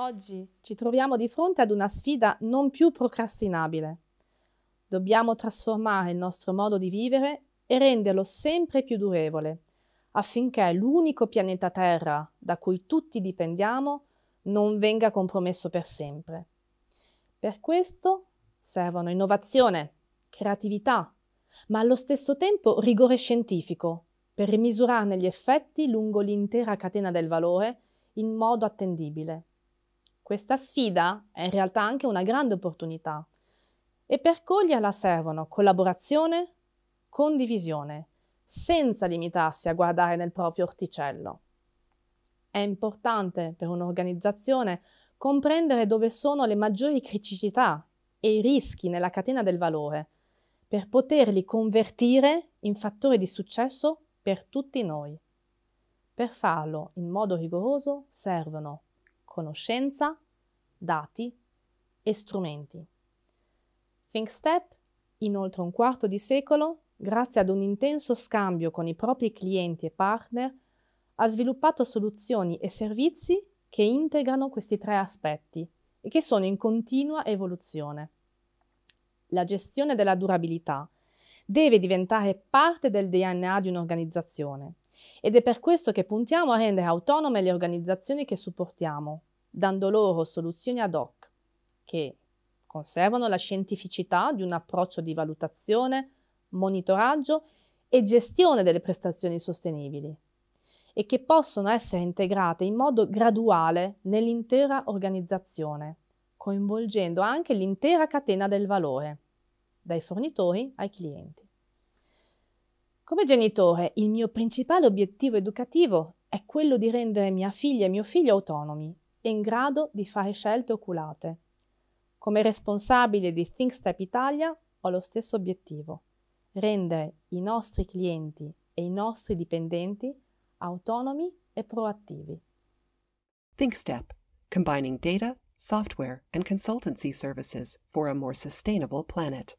Oggi ci troviamo di fronte ad una sfida non più procrastinabile. Dobbiamo trasformare il nostro modo di vivere e renderlo sempre più durevole, affinché l'unico pianeta Terra da cui tutti dipendiamo non venga compromesso per sempre. Per questo servono innovazione, creatività, ma allo stesso tempo rigore scientifico per misurarne gli effetti lungo l'intera catena del valore in modo attendibile. Questa sfida è in realtà anche una grande opportunità e per coglierla servono collaborazione, condivisione, senza limitarsi a guardare nel proprio orticello. È importante per un'organizzazione comprendere dove sono le maggiori criticità e i rischi nella catena del valore per poterli convertire in fattore di successo per tutti noi. Per farlo in modo rigoroso servono conoscenza, dati e strumenti. ThinkStep, in oltre un quarto di secolo, grazie ad un intenso scambio con i propri clienti e partner, ha sviluppato soluzioni e servizi che integrano questi tre aspetti e che sono in continua evoluzione. La gestione della durabilità deve diventare parte del DNA di un'organizzazione ed è per questo che puntiamo a rendere autonome le organizzazioni che supportiamo, dando loro soluzioni ad hoc che conservano la scientificità di un approccio di valutazione, monitoraggio e gestione delle prestazioni sostenibili e che possono essere integrate in modo graduale nell'intera organizzazione, coinvolgendo anche l'intera catena del valore, dai fornitori ai clienti. Come genitore, il mio principale obiettivo educativo è quello di rendere mia figlia e mio figlio autonomi e in grado di fare scelte oculate. Come responsabile di ThinkStep Italia ho lo stesso obiettivo, rendere i nostri clienti e i nostri dipendenti autonomi e proattivi. ThinkStep, combining data, software and consultancy services for a more sustainable planet.